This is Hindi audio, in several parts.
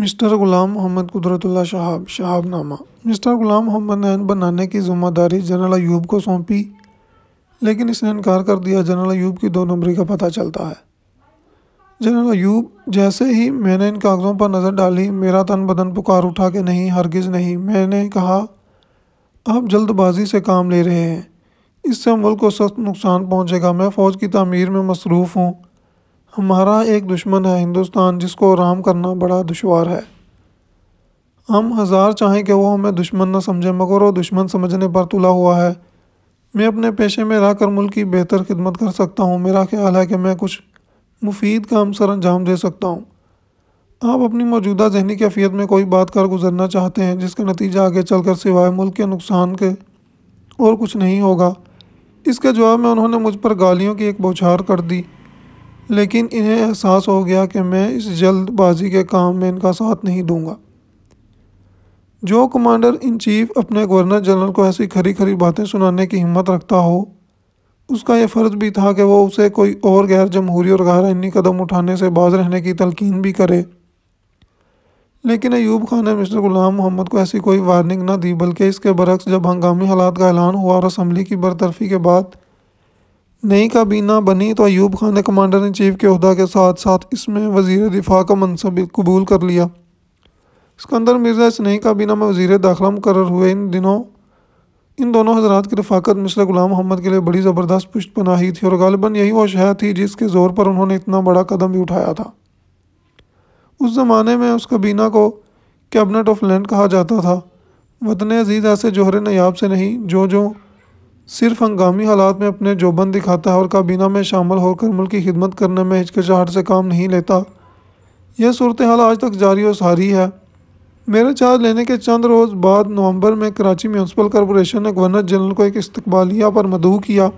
मिस्टर गुलाम मोहम्मद कुदरतुल्ला शहाब शहाबनामा मिस्टर गुलाम मोहम्मद ने आइन बनाने की जिम्मेदारी जनरल अयूब को सौंपी लेकिन इसने इनकार कर दिया जनरल अयूब की दो नंबरी का पता चलता है जनरल अयूब जैसे ही मैंने इन कागज़ों पर नज़र डाली मेरा तन बदन पुकार उठा के नहीं हरगिज़ नहीं मैंने कहा आप जल्दबाजी से काम ले रहे हैं इससे मुल्क को सख्त नुकसान पहुँचेगा मैं फ़ौज की तमीर में मसरूफ़ हूँ हमारा एक दुश्मन है हिंदुस्तान जिसको आराम करना बड़ा दुशवार है हम हज़ार चाहें कि वो हमें दुश्मन न समझे मगर वो दुश्मन समझने पर तुला हुआ है मैं अपने पेशे में रहकर मुल्क की बेहतर खिदमत कर सकता हूँ मेरा ख्याल है कि मैं कुछ मुफीद काम सर अंजाम दे सकता हूँ आप अपनी मौजूदा जहनी कैफियत में कोई बात कर गुजरना चाहते हैं जिसका नतीजा आगे चल कर सिवाय मुल्क के नुकसान के और कुछ नहीं होगा इसके जवाब में उन्होंने मुझ पर गालियों की एक बौछार कर दी लेकिन इन्हें एहसास हो गया कि मैं इस जल्दबाजी के काम में इनका साथ नहीं दूंगा जो कमांडर इन चीफ अपने गवर्नर जनरल को ऐसी खरी खरी बातें सुनाने की हिम्मत रखता हो उसका यह फ़र्ज़ भी था कि वह उसे कोई और गैर जमहूरी और गैरआनी कदम उठाने से बाज रहने की तलकिन भी करे लेकिन अयूब खान ने मिस्टर गुलाम मोहम्मद को ऐसी कोई वार्निंग ना दी बल्कि इसके बरक्स जब हंगामी हालात का ऐलान हुआ और असम्बली की बरतरफी के बाद नई काबीना बनी तो अयूब खान ने कमांडर इन चीफ के अहदा के साथ साथ इसमें वजीर दिफा का मनसब कबूल कर लिया सिकंदर मिर्ज़ा इस नई काबीना में वजीर दाखिला मुकर हुए इन दिनों इन दोनों हजरात की रफाकत मिसल गुलाम मोहम्मद के लिए बड़ी ज़बरदस्त पुष्ट पनाही थी और गालिबा यही वो शह थी जिसके ज़ोर पर उन्होंने इतना बड़ा कदम भी उठाया था उस ज़माने में उस काबीना को कैबिनेट ऑफ लैंड कहा जाता था वतन अजीज़ ऐसे जोहर नयाब से नहीं जो जो सिर्फ हंगामी हालात में अपने जोबन दिखाता है और काबीना में शामिल होकर मुल्क की खिदमत करने में हिचकिचाहट से काम नहीं लेता यह सूरत हाल आज तक जारी और सारी है मेरा चार्ज लेने के चंद रोज़ बाद नवंबर में कराची म्यूनसिपल कॉरपोरेशन ने गवर्नर जनरल को एक इस्तबालिया पर मदू किया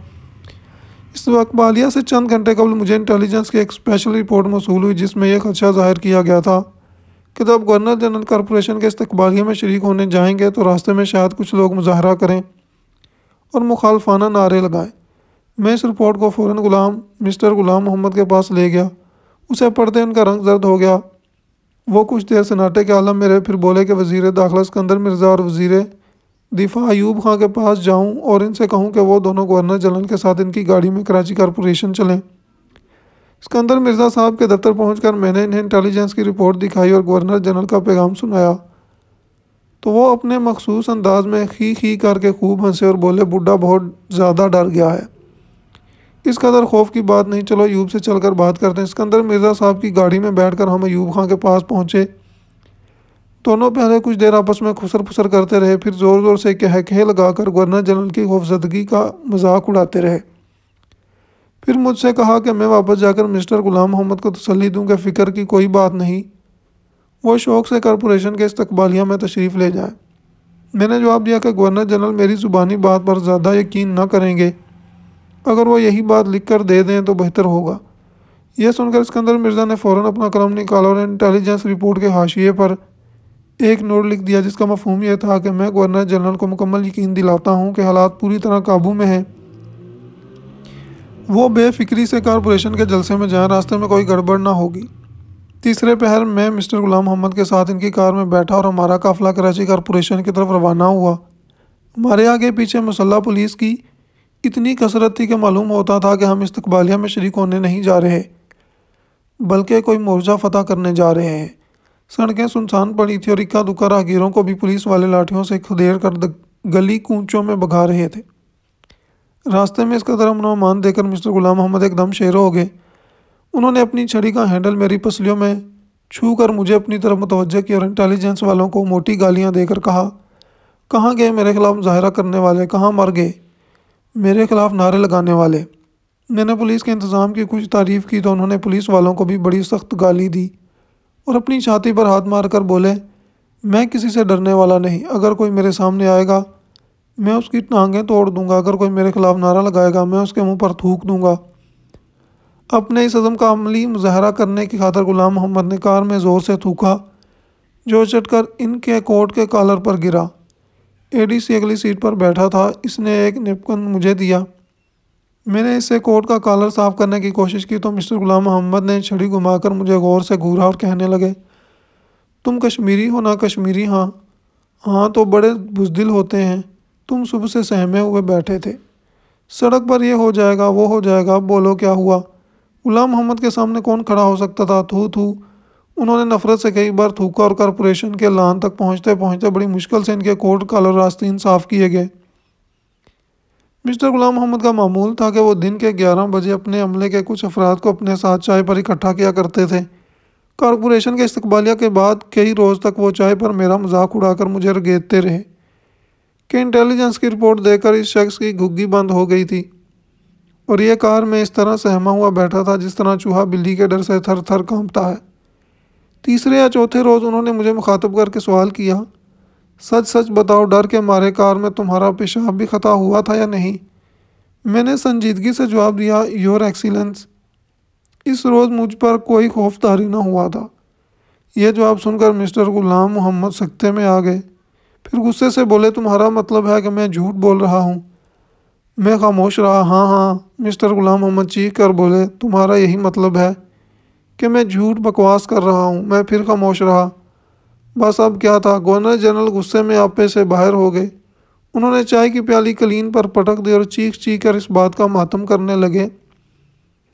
इस्तबालिया से चंद घंटे कबल मुझे इंटेलिजेंस की एक स्पेशल रिपोर्ट मौसू हुई जिसमें यह खदशा जाहिर किया गया था कि जब गवर्नर जनरल कॉरपोरेशन के इस्तबालिया में शरीक होने जाएंगे तो रास्ते में शायद कुछ लोग मुजाहरा करें और मुखालफाना नारे लगाए मैं इस रिपोर्ट को फ़ौर ग़ुलाम मिस्टर ग़ुलाम मोहम्मद के पास ले गया उसे पढ़ते उनका रंग जर्द हो गया वो कुछ देर सन्नाटे के आलम में रहे फिर बोले कि वज़ी दाखिला सिकंदर मिर्ज़ा और वज़ी दिफा ऐब खां के पास जाऊं और इनसे कहूं कि वो दोनों गवर्नर जनरल के साथ इनकी गाड़ी में कराची कॉरपोरेशन चलें सिकंदर मिर्ज़ा साहब के दफ्तर पहुंचकर मैंने इन्हें इंटेलिजेंस की रिपोर्ट दिखाई और गवर्नर जनरल का पैगाम सुनाया तो वो अपने मखसूस अंदाज में खी खी करके खूब हंसे और बोले बुढ़ा बहुत ज़्यादा डर गया है इस कदर खौफ की बात नहीं चलो यूब से चलकर बात करते हैं सिकंदर मिर्ज़ा साहब की गाड़ी में बैठकर हम यूब खां के पास पहुँचे दोनों पहले कुछ देर आपस में खुसर फुसर करते रहे फिर ज़ोर ज़ोर से कह कहे लगाकर गवर्नर जनरल की खौफजदगी का मजाक उड़ाते रहे फिर मुझसे कहा कि मैं वापस जाकर मिस्टर गुलाम मोहम्मद को तसली दूँ कि फ़िक्र की कोई बात नहीं वो शौक़ से कॉरपोरेशन के इस्तबालिया में तशरीफ़ ले जाए मैंने जवाब दिया कि गवर्नर जनरल मेरी ज़ुबानी बात पर ज़्यादा यकीन ना करेंगे अगर वो यही बात लिख कर दे दें तो बेहतर होगा यह सुनकर सिकंदर मिर्ज़ा ने फ़ौर अपना कलम निकाला और इंटेलिजेंस रिपोर्ट के हाशिए पर एक नोट लिख दिया जिसका मफहम यह था कि मैं गवर्नर जनरल को मुकम्मल यकीन दिलाता हूँ कि हालात पूरी तरह काबू में हैं वो बेफिक्री से कॉरपोरेशन के जलसे में जाएँ रास्ते में कोई गड़बड़ ना होगी तीसरे पहर मैं मिस्टर गुलाम मोहम्मद के साथ इनकी कार में बैठा और हमारा काफिला कराची कॉरपोरेशन की तरफ रवाना हुआ हमारे आगे पीछे मसल्ला पुलिस की इतनी कसरत थी कि मालूम होता था कि हम इस्तबालिया में शरीक होने नहीं जा रहे बल्कि कोई मोर्चा फतह करने जा रहे हैं सड़कें सुनसान पड़ी थी और इक्का दुक्का राहगीरों को भी पुलिस वाले लाठियों से खदेड़ कर गली कूचों में भगा रहे थे रास्ते में इसका कदर अमन देकर मिस्टर गुलाम मोहम्मद एकदम शेर हो गए उन्होंने अपनी छड़ी का हैंडल मेरी पसलियों में छू कर मुझे अपनी तरफ मुतवजह की और इंटेलिजेंस वालों को मोटी गालियाँ देकर कहा कहाँ गए मेरे खिलाफ मुजाहरा करने वाले कहाँ मर गए मेरे खिलाफ नारे लगाने वाले मैंने पुलिस के इंतज़ाम की कुछ तारीफ़ की तो उन्होंने पुलिस वालों को भी बड़ी सख्त गाली दी और अपनी छाती पर हाथ मार कर बोले मैं किसी से डरने वाला नहीं अगर कोई मेरे सामने आएगा मैं उसकी टांगें तोड़ दूंगा अगर कोई मेरे खिलाफ नारा लगाएगा मैं उसके मुंह पर थूक दूंगा अपने इस अज़म का अमली मुजाहरा करने की खातर गुलाम मोहम्मद ने कार में ज़ोर से थूका जो चटकर इनके कोट के कॉलर पर गिरा एडीसी अगली सीट पर बैठा था इसने एक निपकन मुझे दिया मैंने इसे कोट का कॉलर साफ करने की कोशिश की तो मिस्टर गुलाम मोहम्मद ने छड़ी घुमाकर मुझे गौर से घूरा और कहने लगे तुम कश्मीरी हो ना कश्मीरी हाँ हाँ तो बड़े बुजदिल होते हैं तुम सुबह से सहमे हुए बैठे थे सड़क पर यह हो जाएगा वो हो जाएगा बोलो क्या हुआ गुलाम मोहम्मद के सामने कौन खड़ा हो सकता था थू थू उन्होंने नफरत से कई बार थूका और कॉरपोरेशन के लान तक पहुंचते पहुंचते बड़ी मुश्किल से इनके कोट कॉलर रास्ते साफ़ किए गए मिस्टर गुलाम मोहम्मद का मामूल था कि वो दिन के 11 बजे अपने अमले के कुछ अफराद को अपने साथ चाय पर इकट्ठा किया करते थे कॉरपोरेशन के इस्तबालिया के बाद कई रोज़ तक वो चाय पर मेरा मजाक उड़ाकर मुझे रगेदते रहे कि इंटेलिजेंस की रिपोर्ट देकर इस शख्स की घुग्गी बंद हो गई थी और यह कार में इस तरह सहमा हुआ बैठा था जिस तरह चूहा बिल्ली के डर से थर थर कांपता है तीसरे या चौथे रोज़ उन्होंने मुझे मुखातब करके सवाल किया सच सच बताओ डर के मारे कार में तुम्हारा पेशाब भी ख़ता हुआ था या नहीं मैंने संजीदगी से जवाब दिया योर एक्सीलेंस इस रोज़ मुझ पर कोई खौफ तारी ना हुआ था यह जवाब सुनकर मिस्टर गुलाम मोहम्मद सख्ते में आ गए फिर गुस्से से बोले तुम्हारा मतलब है कि मैं झूठ बोल रहा हूँ मैं खामोश रहा हाँ हाँ मिस्टर गुलाम मोहम्मद चीख कर बोले तुम्हारा यही मतलब है कि मैं झूठ बकवास कर रहा हूँ मैं फिर खामोश रहा बस अब क्या था गवर्नर जनरल गुस्से में आपे से बाहर हो गए उन्होंने चाय की प्याली कलीन पर पटक दी और चीख चीख कर इस बात का मातम करने लगे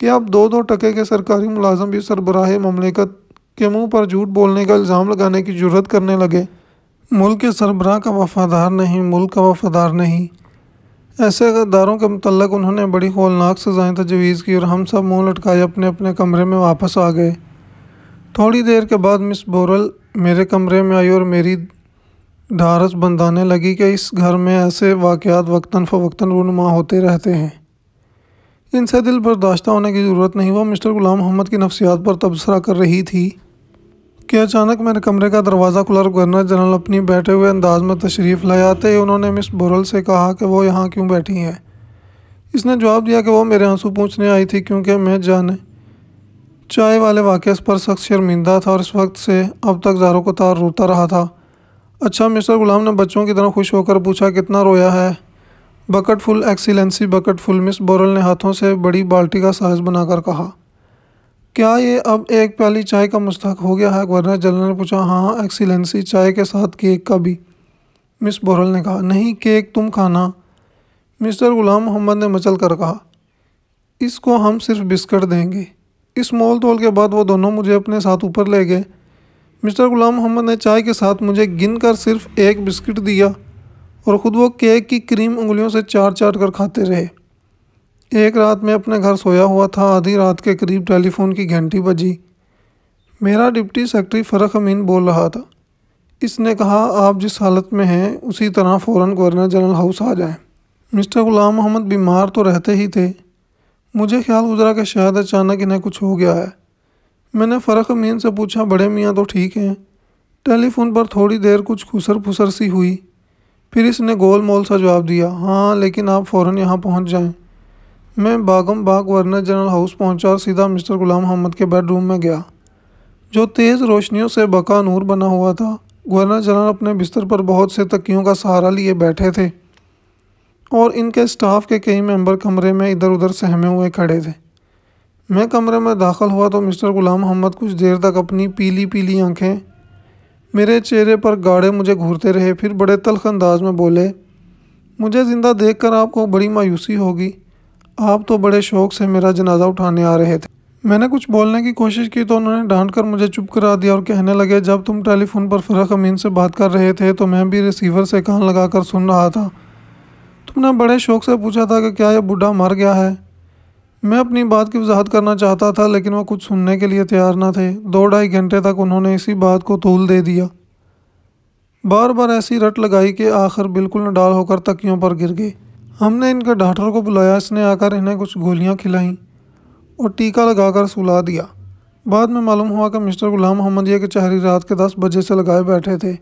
कि आप दो दो टके के सरकारी मुलाजम भी सरबराह ममलिकत के मुंह पर झूठ बोलने का इल्ज़ाम लगाने की जरूरत करने लगे मुल्क के सरबराह का वफादार नहीं मुल्क का वफादार नहीं ऐसे अदारों के मतलब उन्होंने बड़ी खोलनाक सजाएं तजवीज़ की और हम सब मुंह लटकाए अपने अपने कमरे में वापस आ गए थोड़ी देर के बाद मिस बोरल मेरे कमरे में आई और मेरी ढारस बंधाने लगी कि इस घर में ऐसे वाक़ात वक्ता फ़वक्ता रूनमा होते रहते हैं इनसे दिल बर्दाश्त होने की ज़रूरत नहीं वह मिस्टर ग़ुलाम मोहम्मद की नफसियात पर तबसरा कर रही थी कि अचानक मेरे कमरे का दरवाज़ा खुला गवर्नर जनरल अपनी बैठे हुए अंदाज में तशरीफ़ लाए आते ही उन्होंने मिस बोरल से कहा कि वो यहाँ क्यों बैठी हैं इसने जवाब दिया कि वो मेरे आंसू पूछने आई थी क्योंकि मैं जाने चाय वाले वाक़ पर सख्त शर्मिंदा था और इस वक्त से अब तक जारों को तार रोता रहा था अच्छा मिस्टर गुलाम ने बच्चों की तरह खुश होकर पूछा कितना रोया है bucket full excellency bucket full miss बोरल ने हाथों से बड़ी बाल्टी का साइज़ बनाकर कहा क्या ये अब एक प्याली चाय का मुस्तक हो गया है गवर्नर जनरल ने पूछा हाँ, हाँ एक्सीलेंसी चाय के साथ केक का भी मिस बोरल ने कहा नहीं केक तुम खाना मिस्टर गुलाम मोहम्मद ने मचल कर कहा इसको हम सिर्फ बिस्किट देंगे इस मोल तोल के बाद वो दोनों मुझे अपने साथ ऊपर ले गए मिस्टर गुलाम मोहम्मद ने चाय के साथ मुझे गिन कर सिर्फ एक बिस्किट दिया और ख़ुद वो केक की क्रीम उंगलियों से चाट चाट कर खाते रहे एक रात मैं अपने घर सोया हुआ था आधी रात के करीब टेलीफ़ोन की घंटी बजी मेरा डिप्टी सेक्रेटरी फ़रख अमीन बोल रहा था इसने कहा आप जिस हालत में हैं उसी तरह फ़ौर गवर्नर जनरल हाउस आ जाएं। मिस्टर ग़ुलाम मोहम्मद बीमार तो रहते ही थे मुझे ख्याल गुजरा कि शायद अचानक इन्हें कुछ हो गया है मैंने फ़रख अमीन से पूछा बड़े मियाँ तो ठीक हैं टेलीफोन पर थोड़ी देर कुछ खुसर फुसर सी हुई फिर इसने गोल मोल सा जवाब दिया हाँ लेकिन आप फ़ौर यहाँ पहुँच जाएँ मैं बागम बाग वर्नर जनरल हाउस पहुंचा और सीधा मिस्टर गुलाम अहमद के बेडरूम में गया जो तेज़ रोशनियों से बका नूर बना हुआ था गवर्नर जनरल अपने बिस्तर पर बहुत से तकियों का सहारा लिए बैठे थे और इनके स्टाफ के कई मेंबर कमरे में इधर उधर सहमे हुए खड़े थे मैं कमरे में दाखिल हुआ तो मिस्टर गुलाम अहमद कुछ देर तक अपनी पीली पीली आंखें मेरे चेहरे पर गाढ़े मुझे घूरते रहे फिर बड़े तलख अंदाज में बोले मुझे ज़िंदा देखकर आपको बड़ी मायूसी होगी आप तो बड़े शौक से मेरा जनाजा उठाने आ रहे थे मैंने कुछ बोलने की कोशिश की तो उन्होंने डांट कर मुझे चुप करा दिया और कहने लगे जब तुम टेलीफोन पर फ़रख अमीन से बात कर रहे थे तो मैं भी रिसीवर से कान लगा कर सुन रहा था तुमने बड़े शौक से पूछा था कि क्या यह बूढ़ा मर गया है मैं अपनी बात की वजाहत करना चाहता था लेकिन वह कुछ सुनने के लिए तैयार ना थे दो ढाई घंटे तक उन्होंने इसी बात को तूल दे दिया बार बार ऐसी रट लगाई कि आखिर बिल्कुल नडाल होकर तकियों पर गिर गई हमने इनके डॉक्टर को बुलाया इसने आकर इन्हें कुछ गोलियां खिलाईं और टीका लगाकर सुला दिया बाद में मालूम हुआ कि मिस्टर गुलाम मोहम्मद ये कचहरी रात के दस बजे से लगाए बैठे थे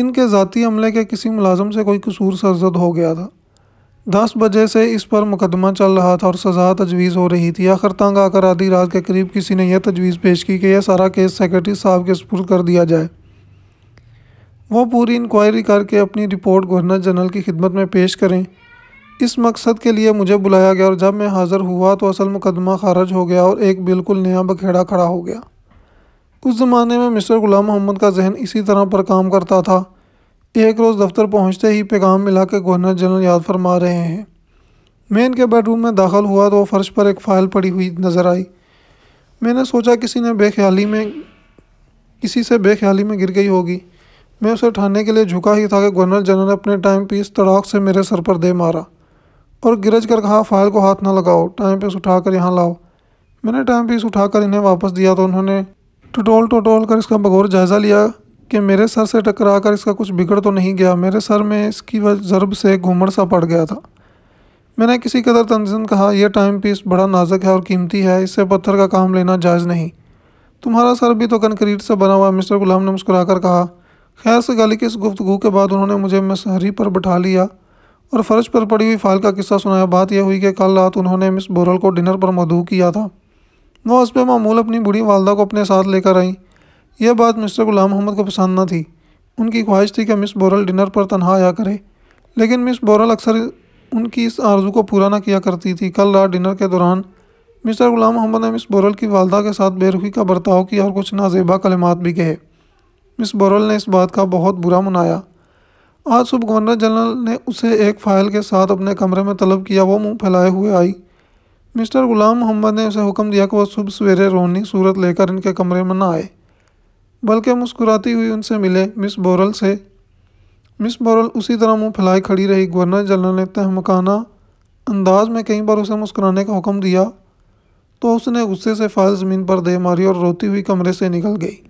इनके ज़ाती हमले के किसी मुलाजम से कोई कसूर सरजद हो गया था दस बजे से इस पर मुकदमा चल रहा था और सजा तजवीज़ हो रही थी आखिर तंग आकर आधी रात के करीब किसी ने यह तजवीज़ पेश की कि यह सारा केस सेक्रेटरी साहब के सपुर कर दिया जाए वो पूरी इंक्वायरी करके अपनी रिपोर्ट गवर्नर जनरल की खिदमत में पेश करें इस मकसद के लिए मुझे बुलाया गया और जब मैं हाज़िर हुआ तो असल मुकदमा खारज हो गया और एक बिल्कुल नया बखेड़ा खड़ा हो गया उस ज़माने में मिस्टर ग़ुलाम मोहम्मद का जहन इसी तरह पर काम करता था एक रोज़ दफ्तर पहुंचते ही पैगाम मिला के गवर्नर जनरल याद फरमा रहे हैं मैं इनके बेडरूम में दाखिल हुआ तो फ़र्श पर एक फ़ाइल पड़ी हुई नज़र आई मैंने सोचा किसी ने बेख्याली में किसी से बेख्याली में गिर गई होगी मैं उसे उठाने के लिए झुका ही था कि गवर्नर जनरल अपने टाइम पीस तड़ाक से मेरे सर पर दे मारा और गिरज कर कहा फाइल को हाथ ना लगाओ टाइम पीस उठा कर यहाँ लाओ मैंने टाइम पीस उठा कर इन्हें वापस दिया तो उन्होंने टटोल टटोल कर इसका बगौर जायज़ा लिया कि मेरे सर से टकरा कर इसका कुछ बिगड़ तो नहीं गया मेरे सर में इसकी ज़रब से घूमड़ सा पड़ गया था मैंने किसी कदर तंजन कहा यह टाइम पीस बड़ा नाजुक है और कीमती है इससे पत्थर का काम लेना जायज़ नहीं तुम्हारा सर भी तो कंक्रीट से बना हुआ मिस्टर गुलाम ने मुस्कुरा कर कहा खैर से गाली के इस गुफ्तु के बाद उन्होंने मुझे मसहरी पर बैठा लिया और फर्श पर पड़ी हुई फाइल का किस्सा सुनाया बात यह हुई कि कल रात उन्होंने मिस बोरल को डिनर पर मधु किया था वह उस पर मामूल अपनी बूढ़ी वालदा को अपने साथ लेकर आई यह बात मिस्टर गुलाम मोहम्मद को पसंद न थी उनकी ख्वाहिश थी कि मिस बोरल डिनर पर तनहा आया करे लेकिन मिस बोरल अक्सर उनकी इस आरजू को पूरा ना किया करती थी कल रात डिनर के दौरान मिस्टर गुलाम मोहम्मद ने मिस बोरल की वालदा के साथ बेरुखी का बर्ताव किया और कुछ नाजेबा कलमात भी कहे मिस बोरल ने इस बात का बहुत बुरा मनाया आज सुबह गवर्नर जनरल ने उसे एक फाइल के साथ अपने कमरे में तलब किया वो मुंह फैलाए हुए आई मिस्टर गुलाम मोहम्मद ने उसे हुक्म दिया कि वह सुबह सवेरे रोनी सूरत लेकर इनके कमरे में ना आए बल्कि मुस्कुराती हुई उनसे मिले मिस बोरल से मिस बोरल उसी तरह मुंह फैलाए खड़ी रही गवर्नर जनरल ने तहमकाना अंदाज में कई बार उसे मुस्कुराने का हुक्म दिया तो उसने गुस्से से फाइल ज़मीन पर दे मारी और रोती हुई कमरे से निकल गई